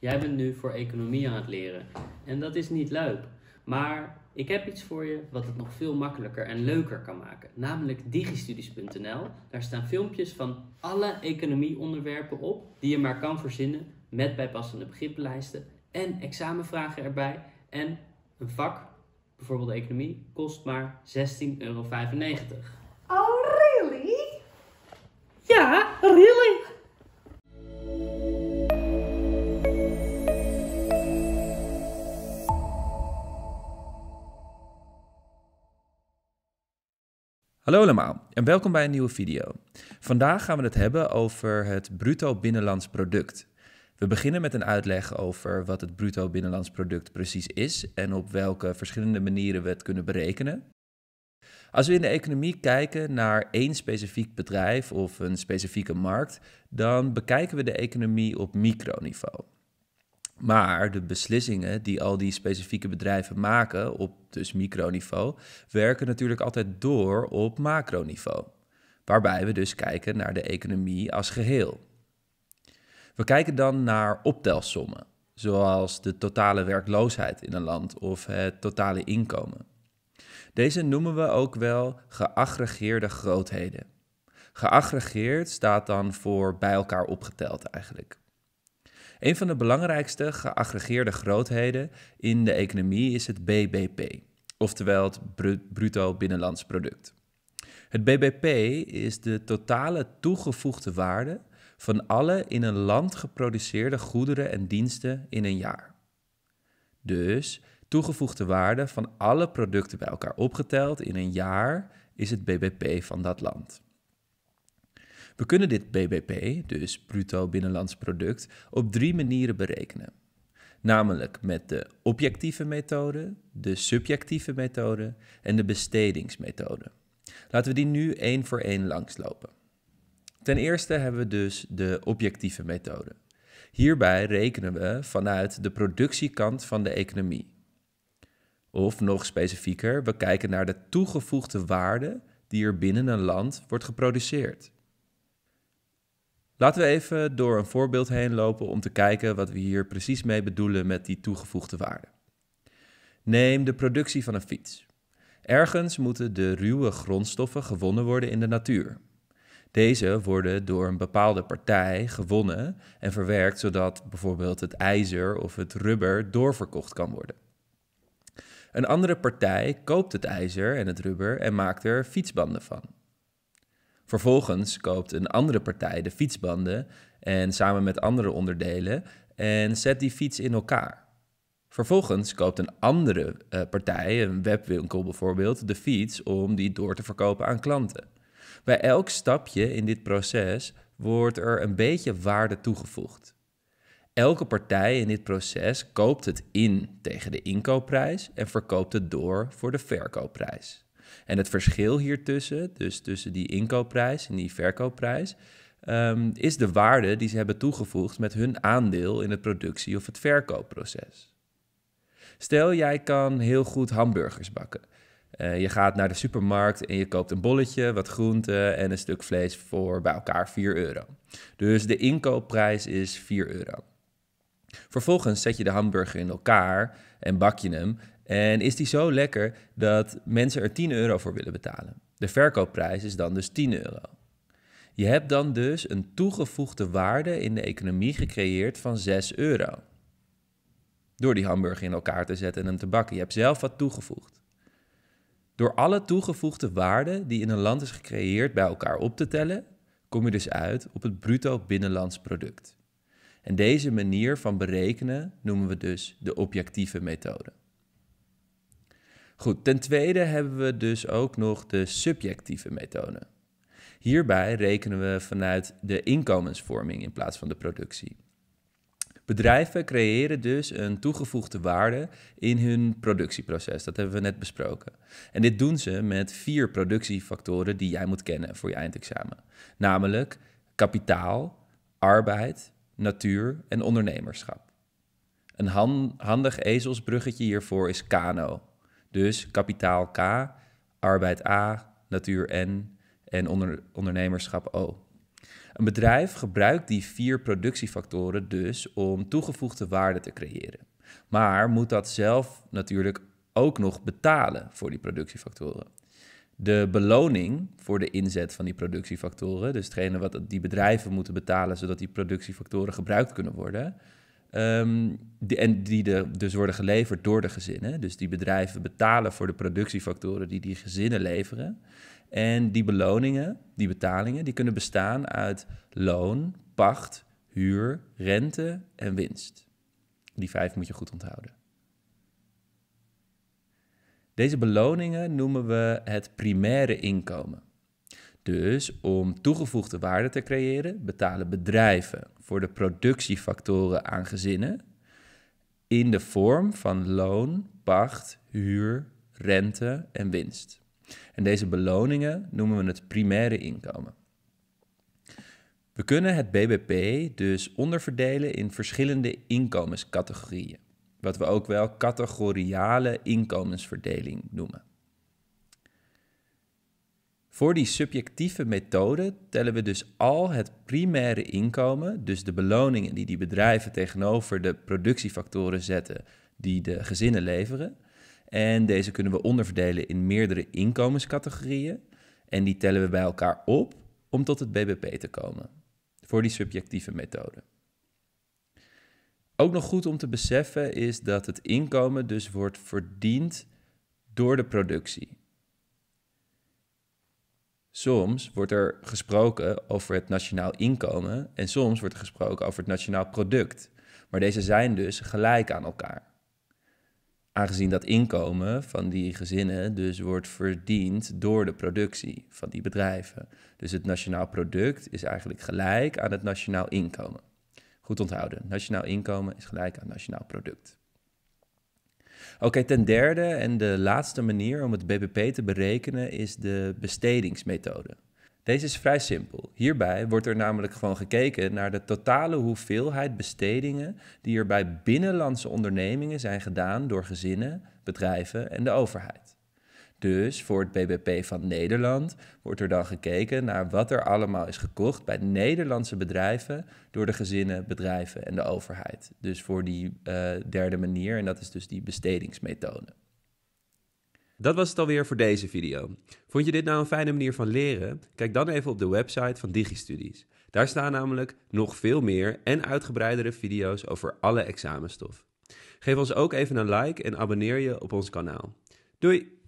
Jij bent nu voor economie aan het leren. En dat is niet leuk. Maar ik heb iets voor je wat het nog veel makkelijker en leuker kan maken. Namelijk digistudies.nl. Daar staan filmpjes van alle economieonderwerpen op die je maar kan verzinnen. Met bijpassende begrippenlijsten en examenvragen erbij. En een vak, bijvoorbeeld economie, kost maar 16,95 euro. Oh, really? Ja, really? Hallo allemaal en welkom bij een nieuwe video. Vandaag gaan we het hebben over het bruto binnenlands product. We beginnen met een uitleg over wat het bruto binnenlands product precies is en op welke verschillende manieren we het kunnen berekenen. Als we in de economie kijken naar één specifiek bedrijf of een specifieke markt, dan bekijken we de economie op microniveau. Maar de beslissingen die al die specifieke bedrijven maken op dus microniveau, werken natuurlijk altijd door op macroniveau. Waarbij we dus kijken naar de economie als geheel. We kijken dan naar optelsommen, zoals de totale werkloosheid in een land of het totale inkomen. Deze noemen we ook wel geaggregeerde grootheden. Geaggregeerd staat dan voor bij elkaar opgeteld eigenlijk. Een van de belangrijkste geaggregeerde grootheden in de economie is het BBP, oftewel het bruto binnenlands product. Het BBP is de totale toegevoegde waarde van alle in een land geproduceerde goederen en diensten in een jaar. Dus toegevoegde waarde van alle producten bij elkaar opgeteld in een jaar is het BBP van dat land. We kunnen dit BBP, dus bruto binnenlands product, op drie manieren berekenen. Namelijk met de objectieve methode, de subjectieve methode en de bestedingsmethode. Laten we die nu één voor één langslopen. Ten eerste hebben we dus de objectieve methode. Hierbij rekenen we vanuit de productiekant van de economie. Of nog specifieker, we kijken naar de toegevoegde waarde die er binnen een land wordt geproduceerd. Laten we even door een voorbeeld heen lopen om te kijken wat we hier precies mee bedoelen met die toegevoegde waarde. Neem de productie van een fiets. Ergens moeten de ruwe grondstoffen gewonnen worden in de natuur. Deze worden door een bepaalde partij gewonnen en verwerkt zodat bijvoorbeeld het ijzer of het rubber doorverkocht kan worden. Een andere partij koopt het ijzer en het rubber en maakt er fietsbanden van. Vervolgens koopt een andere partij de fietsbanden en samen met andere onderdelen en zet die fiets in elkaar. Vervolgens koopt een andere eh, partij, een webwinkel bijvoorbeeld, de fiets om die door te verkopen aan klanten. Bij elk stapje in dit proces wordt er een beetje waarde toegevoegd. Elke partij in dit proces koopt het in tegen de inkoopprijs en verkoopt het door voor de verkoopprijs. En het verschil hier tussen, dus tussen die inkoopprijs en die verkoopprijs, ehm, is de waarde die ze hebben toegevoegd met hun aandeel in het productie- of het verkoopproces. Stel, jij kan heel goed hamburgers bakken. Eh, je gaat naar de supermarkt en je koopt een bolletje, wat groenten en een stuk vlees voor bij elkaar 4 euro. Dus de inkoopprijs is 4 euro. Vervolgens zet je de hamburger in elkaar en bak je hem. En is die zo lekker dat mensen er 10 euro voor willen betalen. De verkoopprijs is dan dus 10 euro. Je hebt dan dus een toegevoegde waarde in de economie gecreëerd van 6 euro. Door die hamburger in elkaar te zetten en hem te bakken. Je hebt zelf wat toegevoegd. Door alle toegevoegde waarde die in een land is gecreëerd bij elkaar op te tellen, kom je dus uit op het bruto binnenlands product. En deze manier van berekenen noemen we dus de objectieve methode. Goed, ten tweede hebben we dus ook nog de subjectieve methode. Hierbij rekenen we vanuit de inkomensvorming in plaats van de productie. Bedrijven creëren dus een toegevoegde waarde in hun productieproces. Dat hebben we net besproken. En dit doen ze met vier productiefactoren die jij moet kennen voor je eindexamen. Namelijk kapitaal, arbeid, natuur en ondernemerschap. Een handig ezelsbruggetje hiervoor is Kano. Dus kapitaal K, arbeid A, natuur N en ondernemerschap O. Een bedrijf gebruikt die vier productiefactoren dus om toegevoegde waarde te creëren. Maar moet dat zelf natuurlijk ook nog betalen voor die productiefactoren de beloning voor de inzet van die productiefactoren, dus hetgene wat die bedrijven moeten betalen zodat die productiefactoren gebruikt kunnen worden, ehm, die, en die dus worden geleverd door de gezinnen. Dus die bedrijven betalen voor de productiefactoren die die gezinnen leveren. En die beloningen, die betalingen, die kunnen bestaan uit loon, pacht, huur, rente en winst. Die vijf moet je goed onthouden. Deze beloningen noemen we het primaire inkomen. Dus om toegevoegde waarde te creëren, betalen bedrijven voor de productiefactoren aan gezinnen in de vorm van loon, pacht, huur, rente en winst. En deze beloningen noemen we het primaire inkomen. We kunnen het BBP dus onderverdelen in verschillende inkomenscategorieën wat we ook wel categoriale inkomensverdeling noemen. Voor die subjectieve methode tellen we dus al het primaire inkomen, dus de beloningen die die bedrijven tegenover de productiefactoren zetten die de gezinnen leveren. En deze kunnen we onderverdelen in meerdere inkomenscategorieën. En die tellen we bij elkaar op om tot het BBP te komen. Voor die subjectieve methode. Ook nog goed om te beseffen is dat het inkomen dus wordt verdiend door de productie. Soms wordt er gesproken over het nationaal inkomen en soms wordt er gesproken over het nationaal product. Maar deze zijn dus gelijk aan elkaar. Aangezien dat inkomen van die gezinnen dus wordt verdiend door de productie van die bedrijven. Dus het nationaal product is eigenlijk gelijk aan het nationaal inkomen. Goed onthouden. Nationaal inkomen is gelijk aan nationaal product. Oké, ten derde en de laatste manier om het BBP te berekenen is de bestedingsmethode. Deze is vrij simpel. Hierbij wordt er namelijk gewoon gekeken naar de totale hoeveelheid bestedingen die er bij binnenlandse ondernemingen zijn gedaan door gezinnen, bedrijven en de overheid. Dus voor het BBP van Nederland wordt er dan gekeken naar wat er allemaal is gekocht bij Nederlandse bedrijven door de gezinnen, bedrijven en de overheid. Dus voor die eh, derde manier, en dat is dus die bestedingsmethode. Dat was het alweer voor deze video. Vond je dit nou een fijne manier van leren? Kijk dan even op de website van DigiStudies. Daar staan namelijk nog veel meer en uitgebreidere video's over alle examenstof. Geef ons ook even een like en abonneer je op ons kanaal. Doei!